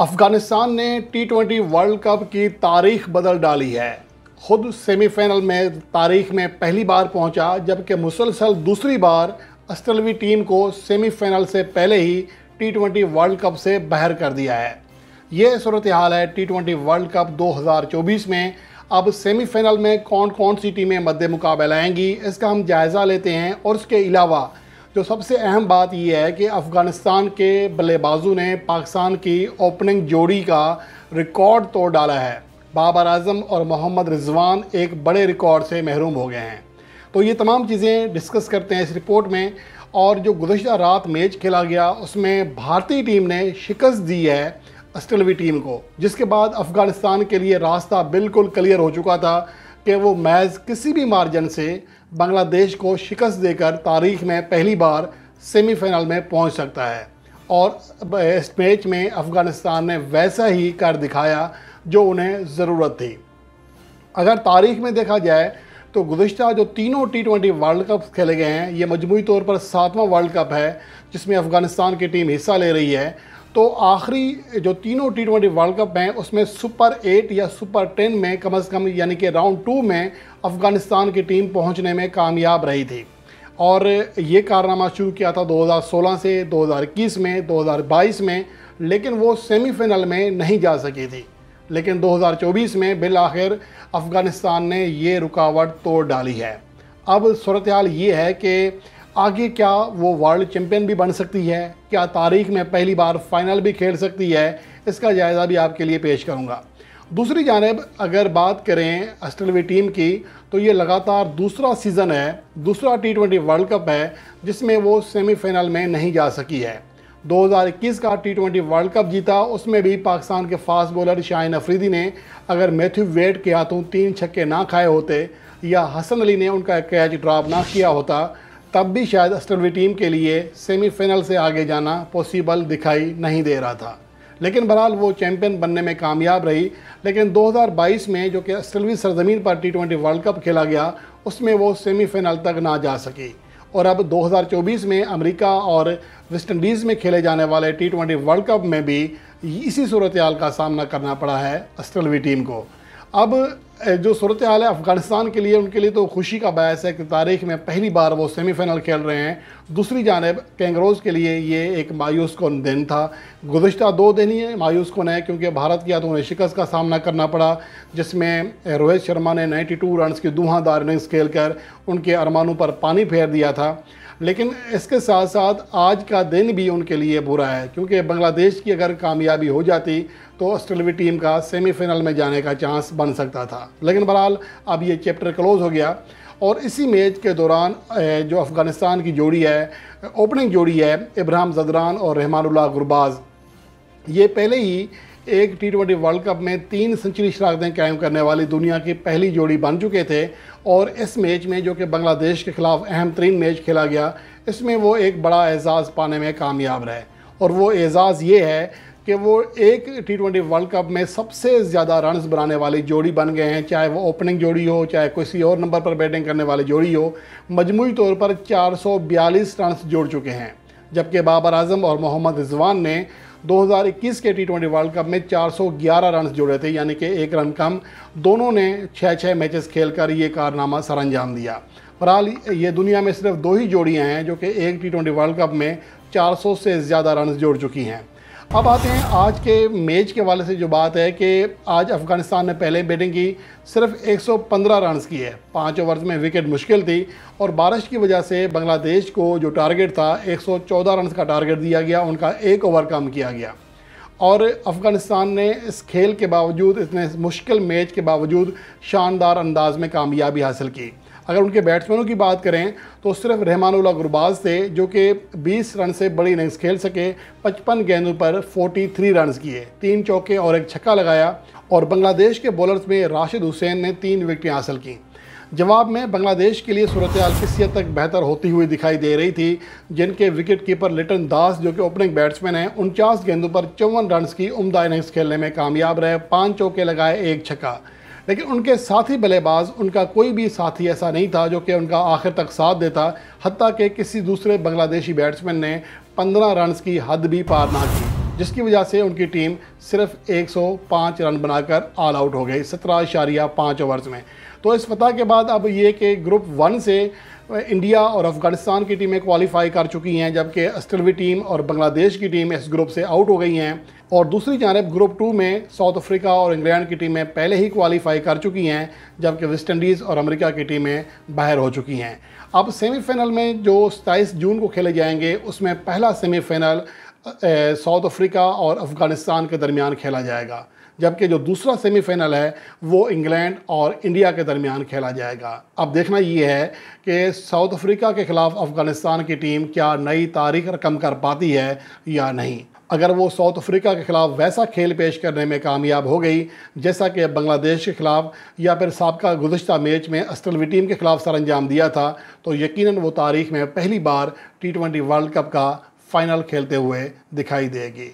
अफगानिस्तान ने T twenty World cup की तारीख बदल डाली है खुद सेमीफाइनल में तारीख में पहली बार पहुंचा जबकि मुसलसल दूसरी बार ऑस्ट्रेलवी टीम को सेमीफाइनल से पहले ही टी ट्वेंटी वर्ल्ड कप से बाहर कर दिया है यह सूरत हाल है टी ट्वेंटी वर्ल्ड कप 2024 में अब सेमीफाइनल में कौन कौन सी टीमें मद्दे मुकाबला आएंगी इसका हम जायज़ा लेते हैं और उसके अलावा जो सबसे अहम बात यह है कि अफ़गानिस्तान के बल्लेबाजों ने पाकिस्तान की ओपनिंग जोड़ी का रिकॉर्ड तोड़ डाला है बाबर आजम और मोहम्मद रिजवान एक बड़े रिकॉर्ड से महरूम हो गए हैं तो ये तमाम चीज़ें डिस्कस करते हैं इस रिपोर्ट में और जो गुजशत रात मैच खेला गया उसमें भारतीय टीम ने शिकस्त दी है ऑस्ट्रेलवी टीम को जिसके बाद अफ़गानिस्तान के लिए रास्ता बिल्कुल क्लियर हो चुका था कि वो मैच किसी भी मार्जन से बांग्लादेश को शिकस्त देकर तारीख में पहली बार सेमीफाइनल में पहुंच सकता है और इस मैच में अफ़गानिस्तान ने वैसा ही कर दिखाया जो उन्हें ज़रूरत थी अगर तारीख में देखा जाए तो गुज्त जो तीनों टी ट्वेंटी वर्ल्ड कप खेले गए हैं ये मजमू तौर पर सातवां वर्ल्ड कप है जिसमें अफ़गानिस्तान की टीम हिस्सा ले रही है तो आखिरी जो तीनों टी ट्वेंटी वर्ल्ड कप हैं उसमें सुपर एट या सुपर टेन में कम अज़ कम यानी कि राउंड टू में अफ़गानिस्तान की टीम पहुंचने में कामयाब रही थी और ये कारनामा शुरू किया था 2016 से 2021 में 2022 में लेकिन वो सेमीफाइनल में नहीं जा सकी थी लेकिन 2024 में बिल आखिर अफ़गानिस्तान ने ये रुकावट तोड़ डाली है अब सूरत हाल ये है कि आगे क्या वो वर्ल्ड चैम्पियन भी बन सकती है क्या तारीख में पहली बार फाइनल भी खेल सकती है इसका जायज़ा भी आपके लिए पेश करूँगा दूसरी जानब अगर बात करें ऑस्ट्रेलवी टीम की तो ये लगातार दूसरा सीज़न है दूसरा टी ट्वेंटी वर्ल्ड कप है जिसमें वो सेमीफाइनल में नहीं जा सकी है 2021 का टी ट्वेंटी वर्ल्ड कप जीता उसमें भी पाकिस्तान के फास्ट बॉलर शाहिन अफरीदी ने अगर मैथ्यू वेट के हाथों तीन छक्के ना खाए होते या हसन अली ने उनका कैच ड्रॉप ना किया होता तब भी शायद अस्टनवी टीम के लिए सेमीफाइनल से आगे जाना पॉसिबल दिखाई नहीं दे रहा था लेकिन बहरहाल वो चैम्पियन बनने में कामयाब रही लेकिन 2022 में जो कि अस्टलवी सरजमीन पर टी वर्ल्ड कप खेला गया उसमें वो सेमीफाइनल तक ना जा सकी और अब 2024 में अमेरिका और वेस्ट इंडीज़ में खेले जाने वाले टी वर्ल्ड कप में भी इसी सूरत का सामना करना पड़ा है अस्टलवी टीम को अब जो सूरत हाल है अफ़गानिस्तान के लिए उनके लिए तो खुशी का बायस है कि तारीख में पहली बार वो सेमीफाइनल खेल रहे हैं दूसरी जानब कैंगरोज़ के लिए ये एक मायूस कौन दिन था गुज्त दो दिन ही मायूस कौन है क्योंकि भारत की या तो उन्हें शिकस्त का सामना करना पड़ा जिसमें रोहित शर्मा ने 92 रनस की दुहादार इनिंग्स खेल कर उनके अरमानों पर पानी फेर दिया था लेकिन इसके साथ साथ आज का दिन भी उनके लिए बुरा है क्योंकि बांग्लादेश की अगर कामयाबी हो जाती तो ऑस्ट्रेलिया टीम का सेमीफाइनल में जाने का चांस बन सकता था लेकिन बहरहाल अब ये चैप्टर क्लोज़ हो गया और इसी मैच के दौरान जो अफ़गानिस्तान की जोड़ी है ओपनिंग जोड़ी है इब्राहम जदरान और रहमानुल्लाह गुरबाज़ ये पहले ही एक टी ट्वेंटी वर्ल्ड कप में तीन सेंचुरी शराखतें कायम करने वाली दुनिया की पहली जोड़ी बन चुके थे और इस मैच में जो कि बांग्लादेश के ख़िलाफ़ अहम तरीन मैच खेला गया इसमें वो एक बड़ा एजाज़ पाने में कामयाब रहे और वो एजाज़ ये है कि वो एक टी ट्वेंटी वर्ल्ड कप में सबसे ज़्यादा रन्स बनाने वाली जोड़ी बन गए हैं चाहे वो ओपनिंग जोड़ी हो चाहे किसी और नंबर पर बैटिंग करने वाली जोड़ी हो मजमू तौर पर 442 रन्स जोड़ चुके हैं जबकि बाबर आजम और मोहम्मद रिजवान ने 2021 के टी वर्ल्ड कप में 411 रन जुड़े थे यानी कि एक रन कम दोनों ने छः छः मैचेस खेलकर ये कारनामा सरंजाम दिया बहरहाल ये दुनिया में सिर्फ दो ही जोड़ियाँ हैं जो कि एक टी वर्ल्ड कप में 400 से ज़्यादा रन जोड़ चुकी हैं अब आते हैं आज के मैच के हवाले से जो बात है कि आज अफगानिस्तान ने पहले बैटिंग की सिर्फ 115 रन्स की है पाँच ओवर्स में विकेट मुश्किल थी और बारिश की वजह से बांग्लादेश को जो टारगेट था 114 रन्स का टारगेट दिया गया उनका एक ओवर कम किया गया और अफ़गानिस्तान ने इस खेल के बावजूद इतने मुश्किल मैच के बावजूद शानदार अंदाज में कामयाबी हासिल की अगर उनके बैट्समैनों की बात करें तो सिर्फ रहमानुल्ला गुरबाज थे जो कि 20 रन से बड़ी इनिंग्स खेल सके 55 गेंदों पर 43 रन किए तीन चौके और एक छक्का लगाया और बांग्लादेश के बॉलर्स में राशिद हुसैन ने तीन विकटें हासिल की जवाब में बांग्लादेश के लिए सूरत किसी तक बेहतर होती हुई दिखाई दे रही थी जिनके विकेट कीपर लिटन दास जो कि ओपनिंग बैट्समैन हैं उनचास गेंदों पर चौवन रन की उमदा इनिंग्स खेलने में कामयाब रहे पाँच चौके लगाए एक छक्का लेकिन उनके साथी बल्लेबाज उनका कोई भी साथी ऐसा नहीं था जो कि उनका आखिर तक साथ देता हती कि किसी दूसरे बांग्लादेशी बैट्समैन ने पंद्रह रनस की हद भी पार ना की जिसकी वजह से उनकी टीम सिर्फ 105 रन बनाकर ऑल आउट हो गई सत्रह इशारिया पाँच ओवर्स में तो इस फतह के बाद अब ये कि ग्रुप वन से इंडिया और अफ़गानिस्तान की टीमें क्वालिफाई कर चुकी हैं जबकि आस्ट्रेलवी टीम और बांग्लादेश की टीम इस ग्रुप से आउट हो गई हैं और दूसरी जानब ग्रुप टू में साउथ अफ्रीका और इंग्लैंड की टीमें पहले ही क्वालिफाई कर चुकी हैं जबकि वेस्ट इंडीज़ और अमेरिका की टीमें बाहर हो चुकी हैं अब सेमीफाइनल में जो सताईस जून को खेले जाएंगे उसमें पहला सेमीफाइनल साउथ अफ्रीका और अफ़गानिस्तान के दरमियान खेला जाएगा जबकि जो दूसरा सेमीफाइनल है वो इंग्लैंड और इंडिया के दरमियान खेला जाएगा अब देखना ये है कि साउथ अफ्रीका के ख़िलाफ़ अफ़गानिस्तान की टीम क्या नई तारीख रकम कर पाती है या नहीं अगर वो साउथ अफ्रीका के ख़िलाफ़ वैसा खेल पेश करने में कामयाब हो गई जैसा कि बांग्लादेश के ख़िलाफ़ या फिर सबका गुजशत मैच में अस्टलवी टीम के ख़िलाफ़ सर अंजाम दिया था तो यकीन वो तारीख में पहली बार टी ट्वेंटी वर्ल्ड कप का फाइनल खेलते हुए दिखाई देगी